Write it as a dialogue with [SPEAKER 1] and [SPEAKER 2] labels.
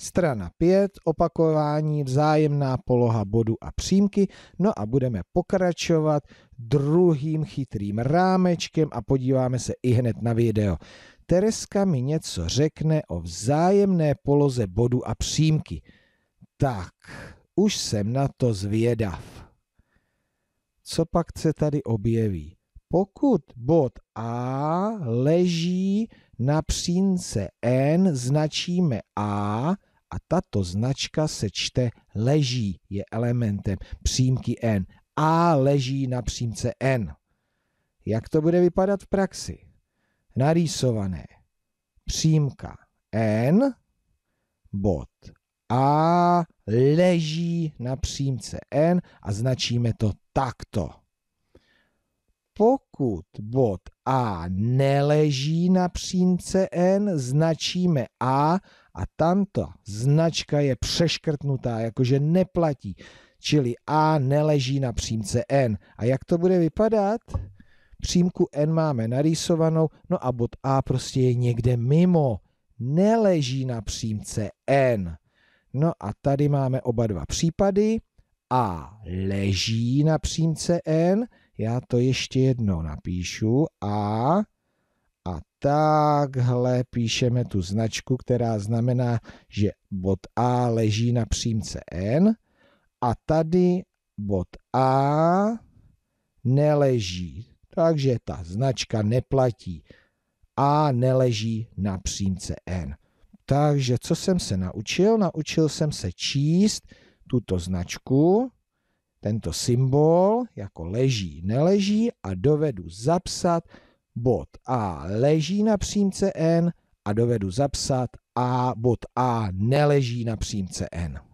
[SPEAKER 1] Strana 5, opakování, vzájemná poloha bodu a přímky. No a budeme pokračovat druhým chytrým rámečkem a podíváme se i hned na video. Tereska mi něco řekne o vzájemné poloze bodu a přímky. Tak, už jsem na to zvědav. Co pak se tady objeví? Pokud bod A leží na přímce N, značíme A, a tato značka se čte leží, je elementem přímky n. A leží na přímce n. Jak to bude vypadat v praxi? Narýsované. Přímka n, bod A leží na přímce n a značíme to takto. Pokud bod A neleží na přímce N, značíme A a tamto značka je přeškrtnutá, jakože neplatí. Čili A neleží na přímce N. A jak to bude vypadat? Přímku N máme narýsovanou, no a bod A prostě je někde mimo. Neleží na přímce N. No a tady máme oba dva případy. A leží na přímce N já to ještě jednou napíšu a a takhle píšeme tu značku, která znamená, že bod A leží na přímce N a tady bod A neleží. Takže ta značka neplatí. A neleží na přímce N. Takže co jsem se naučil? Naučil jsem se číst tuto značku, tento symbol jako leží, neleží a dovedu zapsat bod A leží na přímce N a dovedu zapsat A bod A neleží na přímce N.